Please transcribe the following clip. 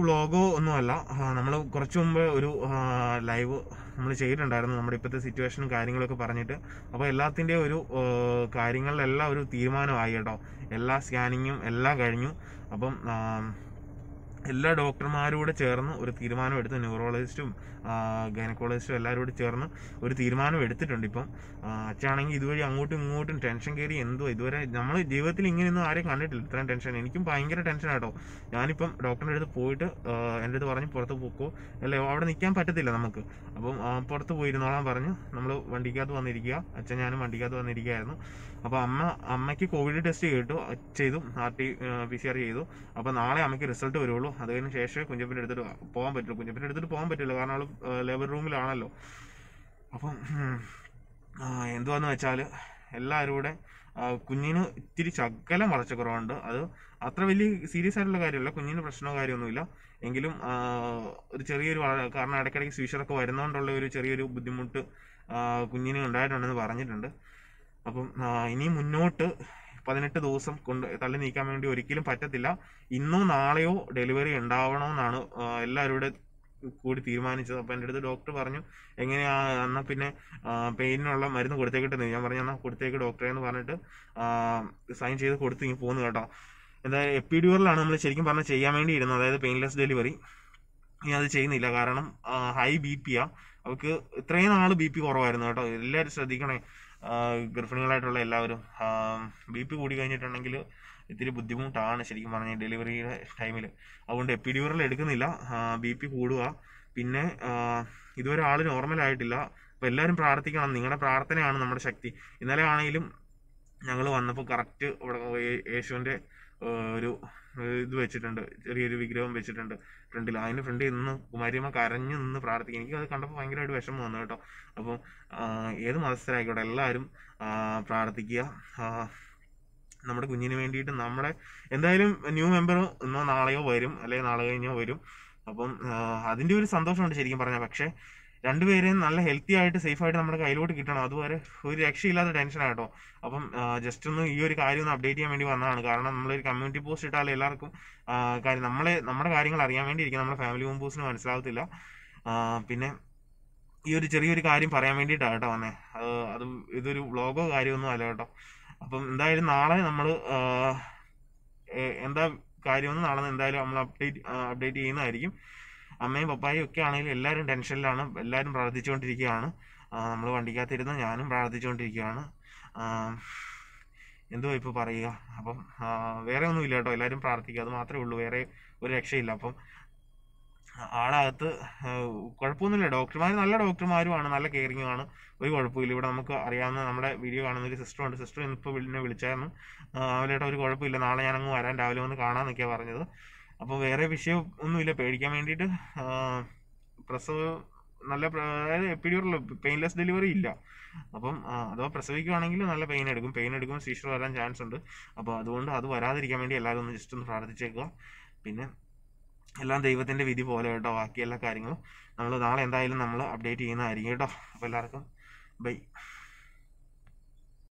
വ്ളോഗോ ഒന്നുമല്ല നമ്മൾ കുറച്ച് മുമ്പ് ഒരു ലൈവ് നമ്മൾ ചെയ്തിട്ടുണ്ടായിരുന്നു നമ്മുടെ ഇപ്പോഴത്തെ സിറ്റുവേഷനും കാര്യങ്ങളൊക്കെ പറഞ്ഞിട്ട് അപ്പോൾ എല്ലാത്തിൻ്റെയും ഒരു കാര്യങ്ങളിലെല്ലാം ഒരു തീരുമാനമായി കേട്ടോ എല്ലാ സ്കാനിങ്ങും എല്ലാം കഴിഞ്ഞു അപ്പം എല്ലാ കൂടെ ചേർന്ന് ഒരു തീരുമാനം എടുത്ത് ന്യൂറോളജിസ്റ്റും ഗൈനക്കോളജിസ്റ്റും എല്ലാവരും കൂടെ ചേർന്ന് ഒരു തീരുമാനം എടുത്തിട്ടുണ്ട് ഇപ്പം അച്ഛാണെങ്കിൽ ഇതുവഴി അങ്ങോട്ടും ഇങ്ങോട്ടും ടെൻഷൻ കയറി എന്തോ ഇതുവരെ നമ്മൾ ജീവിതത്തിൽ ഇങ്ങനെയൊന്നും ആരെയും കണ്ടിട്ടില്ല ഇത്രയും ടെൻഷൻ എനിക്കും ഭയങ്കര ടെൻഷൻ ആട്ടോ ഞാനിപ്പം ഡോക്ടറിൻ്റെ അടുത്ത് പോയിട്ട് എൻ്റെ അടുത്ത് പറഞ്ഞ് പുറത്ത് പോക്കോ അല്ലേ അവിടെ നിൽക്കാൻ പറ്റത്തില്ല നമുക്ക് അപ്പം പുറത്ത് പോയിരുന്നോളാൻ പറഞ്ഞ് നമ്മൾ വണ്ടിക്കകത്ത് വന്നിരിക്കുക അച്ഛൻ ഞാനും വണ്ടിക്കകത്ത് വന്നിരിക്കുകയായിരുന്നു അപ്പോൾ അമ്മ അമ്മയ്ക്ക് കോവിഡ് ടെസ്റ്റ് കേട്ടു ചെയ്തു R T P C R ചെയ്തു അപ്പോൾ നാളെ അമ്മയ്ക്ക് റിസൾട്ട് വരുള്ളൂ അത് കഴിഞ്ഞ ശേഷം കുഞ്ഞപ്പൻ്റെ എടുത്തിട്ട് പോകാൻ പറ്റുള്ളൂ കുഞ്ഞപ്പൻ്റെ എടുത്തിട്ട് പോകാൻ പറ്റില്ല കാരണം അവൾ ലേബർ റൂമിലാണല്ലോ അപ്പം എന്തുവാന്ന് വെച്ചാൽ എല്ലാവരും കൂടെ കുഞ്ഞിന് ഇത്തിരി വളർച്ച കുറവുണ്ട് അത് അത്ര വലിയ സീരിയസ് ആയിട്ടുള്ള കാര്യമല്ല കുഞ്ഞിന് പ്രശ്നമോ കാര്യമൊന്നുമില്ല എങ്കിലും ഒരു ചെറിയൊരു കാരണം ഇടയ്ക്കിടയ്ക്ക് സ്വീഷറൊക്കെ വരുന്നതുകൊണ്ടുള്ള ഒരു ചെറിയൊരു ബുദ്ധിമുട്ട് കുഞ്ഞിന് ഉണ്ടായിട്ടുണ്ടെന്ന് പറഞ്ഞിട്ടുണ്ട് അപ്പം ഇനി മുന്നോട്ട് പതിനെട്ട് ദിവസം കൊണ്ട് തള്ളി നീക്കാൻ വേണ്ടി ഒരിക്കലും പറ്റത്തില്ല ഇന്നോ നാളെയോ ഡെലിവറി ഉണ്ടാവണമെന്നാണ് എല്ലാവരുടെ കൂടി തീരുമാനിച്ചത് അപ്പം എൻ്റെ അടുത്ത് ഡോക്ടർ പറഞ്ഞു എങ്ങനെയാ എന്നാൽ പിന്നെ പെയിനുള്ള മരുന്ന് കൊടുത്തേക്കിട്ടെന്ന് ഞാൻ പറഞ്ഞു എന്നാൽ കൊടുത്തേക്ക് ഡോക്ടറെ എന്ന് പറഞ്ഞിട്ട് സൈൻ ചെയ്ത് കൊടുത്ത് ഇങ്ങനെ പോകുന്നു കേട്ടോ എന്തായാലും എപ്പിഡ്യൂറിലാണ് നമ്മൾ ശരിക്കും പറഞ്ഞാൽ ചെയ്യാൻ വേണ്ടി ഇരുന്നത് അതായത് പെയിൻലെസ് ഡെലിവറി ഇനി അത് ചെയ്യുന്നില്ല കാരണം ഹൈ ബി പി ആ അവർക്ക് ഇത്രയും നാൾ ബി പി കുറവായിരുന്നു കേട്ടോ എല്ലാവരും ശ്രദ്ധിക്കണേ ഗർഭിണികളായിട്ടുള്ള എല്ലാവരും ബി പി കൂടി കഴിഞ്ഞിട്ടുണ്ടെങ്കിൽ ഇത്തിരി ബുദ്ധിമുട്ടാണ് ശരിക്കും പറഞ്ഞാൽ ഡെലിവറിയുടെ ടൈമിൽ അതുകൊണ്ട് എപ്പിഡ്യൂറൽ എടുക്കുന്നില്ല ബി പി കൂടുക പിന്നെ ഇതുവരെ ആൾ നോർമലായിട്ടില്ല അപ്പോൾ എല്ലാവരും പ്രാർത്ഥിക്കണം നിങ്ങളുടെ പ്രാർത്ഥനയാണ് നമ്മുടെ ശക്തി ഇന്നലെ ആണെങ്കിലും ഞങ്ങൾ വന്നപ്പോൾ കറക്റ്റ് യേശുവിൻ്റെ ഒരു ഇത് വെച്ചിട്ടുണ്ട് ചെറിയൊരു വിഗ്രഹം വെച്ചിട്ടുണ്ട് ഫ്രണ്ടിൽ അതിന് ഫ്രണ്ടിൽ നിന്ന് കുമാരിയമ്മ കരഞ്ഞു നിന്ന് പ്രാർത്ഥിക്കും എനിക്ക് അത് കണ്ടപ്പോൾ ഭയങ്കരമായിട്ട് വിഷമം വന്നു കേട്ടോ അപ്പം ഏത് മതസ്ഥരായിക്കോട്ടെ എല്ലാവരും പ്രാർത്ഥിക്കുക നമ്മുടെ കുഞ്ഞിന് വേണ്ടിയിട്ട് നമ്മുടെ എന്തായാലും ന്യൂ മെമ്പർ ഇന്നോ നാളെയോ വരും അല്ലെങ്കിൽ നാളെ കഴിഞ്ഞോ വരും അപ്പം അതിൻ്റെ ഒരു സന്തോഷമുണ്ട് ശരിക്കും പറഞ്ഞാൽ പക്ഷേ രണ്ടുപേരെയും നല്ല ഹെൽത്തി ആയിട്ട് സേഫ് ആയിട്ട് നമ്മുടെ കയ്യിലോട്ട് കിട്ടണം അതുവരെ ഒരു രക്ഷയില്ലാത്ത ടെൻഷൻ ആട്ടോ അപ്പം ജസ്റ്റ് ഒന്ന് ഈ ഒരു കാര്യം ഒന്ന് അപ്ഡേറ്റ് ചെയ്യാൻ വേണ്ടി വന്നതാണ് കാരണം നമ്മളൊരു കമ്മ്യൂണിറ്റി പോസ്റ്റ് ഇട്ടാൽ എല്ലാവർക്കും കാര്യം നമ്മളെ നമ്മുടെ കാര്യങ്ങൾ അറിയാൻ വേണ്ടി ഇരിക്കും നമ്മുടെ ഫാമിലി മെമ്പേഴ്സിന് മനസ്സിലാവത്തില്ല പിന്നെ ഈ ഒരു ചെറിയൊരു കാര്യം പറയാൻ വേണ്ടിയിട്ടാണ് കേട്ടോ വന്നേ അത് ഇതൊരു വ്ളോഗോ കാര്യമൊന്നും അല്ല കേട്ടോ അപ്പം എന്തായാലും നാളെ നമ്മൾ എന്താ കാര്യമൊന്നും നാളെ എന്തായാലും നമ്മൾ അപ്ഡേറ്റ് അപ്ഡേറ്റ് ചെയ്യുന്നതായിരിക്കും അമ്മയും പപ്പായും ഒക്കെ ആണെങ്കിലും എല്ലാവരും ടെൻഷനിലാണ് എല്ലാവരും പ്രാർത്ഥിച്ചുകൊണ്ടിരിക്കുകയാണ് നമ്മൾ വണ്ടിക്കകത്തിരുന്ന് ഞാനും പ്രാർത്ഥിച്ചുകൊണ്ടിരിക്കുകയാണ് എന്തോ ഇപ്പോൾ പറയുക അപ്പം വേറെ ഒന്നുമില്ല കേട്ടോ എല്ലാവരും പ്രാർത്ഥിക്കുക അത് മാത്രമേ ഉള്ളൂ വേറെ ഒരു രക്ഷയില്ല അപ്പം ആളകത്ത് കുഴപ്പമൊന്നുമില്ല ഡോക്ടർമാർ നല്ല ഡോക്ടർമാരുമാണ് നല്ല കെയറിങ്ങുമാണ് ഒരു കുഴപ്പമില്ല ഇവിടെ നമുക്ക് അറിയാവുന്ന നമ്മുടെ വീഡിയോ കാണുന്ന ഒരു സിസ്റ്റർ ഉണ്ട് സിസ്റ്റർ ഇന്നിപ്പോൾ വിളിച്ചായിരുന്നു അവരേട്ടാ ഒരു കുഴപ്പമില്ല നാളെ ഞാനങ്ങ് വരാൻ രാവിലെ വന്ന് കാണാമെന്നൊക്കെയാണ് പറഞ്ഞത് അപ്പോൾ വേറെ വിഷയം ഒന്നുമില്ല പേടിക്കാൻ വേണ്ടിയിട്ട് പ്രസവ നല്ല അതായത് എപ്പിഡ്യൂറിൽ പെയിൻലെസ് ഡെലിവറി ഇല്ല അപ്പം അഥവാ പ്രസവിക്കുകയാണെങ്കിൽ നല്ല പെയിൻ എടുക്കും പെയിൻ എടുക്കുമ്പോൾ സീഷർ വരാൻ ചാൻസ് ഉണ്ട് അപ്പോൾ അതുകൊണ്ട് അത് വരാതിരിക്കാൻ വേണ്ടി എല്ലാവരും ഒന്ന് ജസ്റ്റ് ഒന്ന് പ്രാർത്ഥിച്ചേക്കുക പിന്നെ എല്ലാം ദൈവത്തിൻ്റെ വിധി പോലെ കേട്ടോ ബാക്കി എല്ലാ കാര്യങ്ങളും നമ്മൾ നാളെ എന്തായാലും നമ്മൾ അപ്ഡേറ്റ് ചെയ്യുന്നതായിരിക്കും കേട്ടോ അപ്പോൾ എല്ലാവർക്കും ബൈ